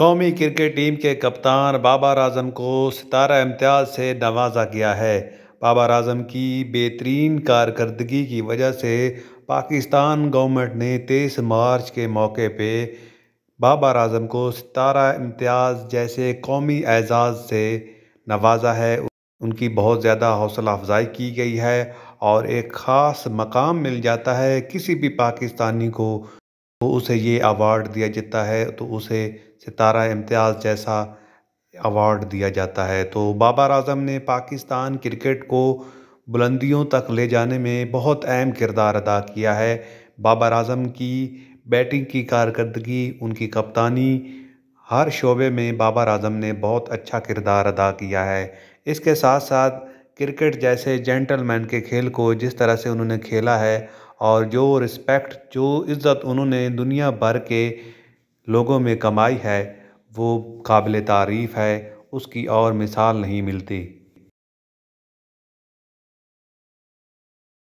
कौमी cricket team के कप्तान बाबर आजम को सितारा इम्तियाज़ से नवाजा गया है बाबर आजम की बेहतरीन कारकर्दगी की वजह से पाकिस्तान गवर्नमेंट ने तेईस मार्च के मौके पर बाबर आजम को सितारा इम्तियाज़ जैसे कौमी एजाज़ से नवाजा है उनकी बहुत ज़्यादा हौसला अफजाई की गई है और एक ख़ास मकाम मिल जाता है किसी भी पाकिस्तानी को तो उसे ये अवार्ड दिया जाता है तो उसे सितारा इम्तियाज़ जैसा अवार्ड दिया जाता है तो बाबर आज़म ने पाकिस्तान क्रिकेट को बुलंदियों तक ले जाने में बहुत अहम किरदार अदा किया है बाबर आज़म की बैटिंग की कारकर्दगी उनकी कप्तानी हर शोबे में बाबर आज़म ने बहुत अच्छा किरदार अदा किया है इसके साथ साथ क्रिकेट जैसे जेंटलमैन के खेल को जिस तरह से उन्होंने खेला है और जो रिस्पेक्ट जो इज़्ज़त उन्होंने दुनिया भर के लोगों में कमाई है वो काबिल तारीफ़ है उसकी और मिसाल नहीं मिलती